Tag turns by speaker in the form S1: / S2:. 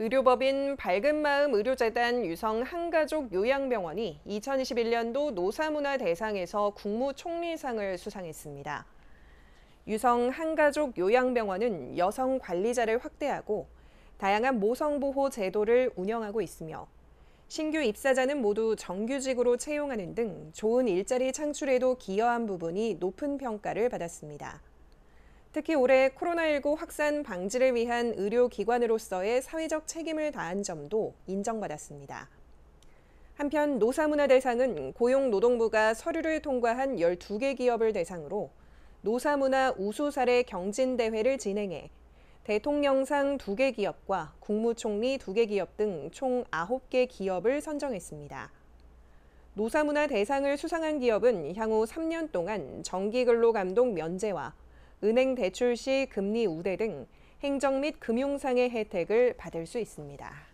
S1: 의료법인 밝은마음 의료재단 유성 한가족 요양병원이 2021년도 노사문화 대상에서 국무총리상을 수상했습니다. 유성 한가족 요양병원은 여성 관리자를 확대하고 다양한 모성보호 제도를 운영하고 있으며 신규 입사자는 모두 정규직으로 채용하는 등 좋은 일자리 창출에도 기여한 부분이 높은 평가를 받았습니다. 특히 올해 코로나19 확산 방지를 위한 의료기관으로서의 사회적 책임을 다한 점도 인정받았습니다. 한편 노사문화 대상은 고용노동부가 서류를 통과한 12개 기업을 대상으로 노사문화 우수 사례 경진대회를 진행해 대통령상 2개 기업과 국무총리 2개 기업 등 총 9개 기업을 선정했습니다. 노사문화 대상을 수상한 기업은 향후 3년 동안 정기근로감독 면제와 은행 대출 시 금리 우대 등 행정 및 금융상의 혜택을 받을 수 있습니다.